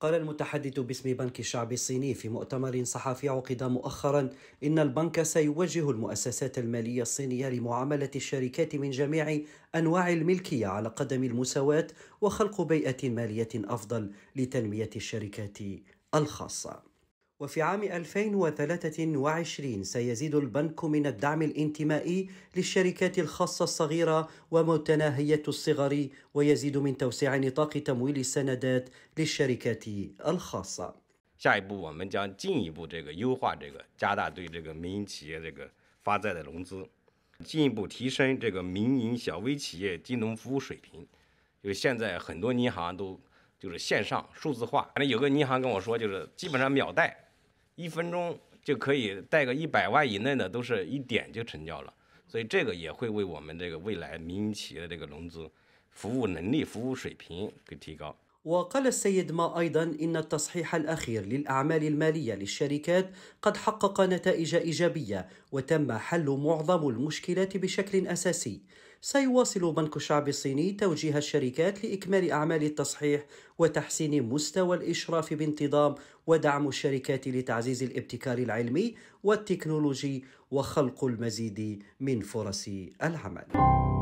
قال المتحدث باسم بنك الشعب الصيني في مؤتمر صحفي عقد مؤخرا ان البنك سيوجه المؤسسات الماليه الصينيه لمعامله الشركات من جميع انواع الملكيه على قدم المساواه وخلق بيئه ماليه افضل لتنميه الشركات الخاصه وفي عام 2023 سيزيد البنك من الدعم الانتمائي للشركات الخاصة الصغيرة ومتناهية الصغر ويزيد من توسيع نطاق تمويل السندات للشركات الخاصة. 下一步，我们将进一步这个优化这个加大对这个民营企业这个发债的融资，进一步提升这个民营小微企业金融服务水平。就是现在很多银行都就是线上数字化，反正有个银行跟我说，就是基本上秒贷。一分钟就可以贷个一百万以内的，都是一点就成交了，所以这个也会为我们这个未来民营企业的这个融资服务能力、服务水平给提高。وقال السيد ما أيضا إن التصحيح الأخير للأعمال المالية للشركات قد حقق نتائج إيجابية وتم حل معظم المشكلات بشكل أساسي سيواصل بنك الشعب الصيني توجيه الشركات لإكمال أعمال التصحيح وتحسين مستوى الإشراف بانتظام ودعم الشركات لتعزيز الابتكار العلمي والتكنولوجي وخلق المزيد من فرص العمل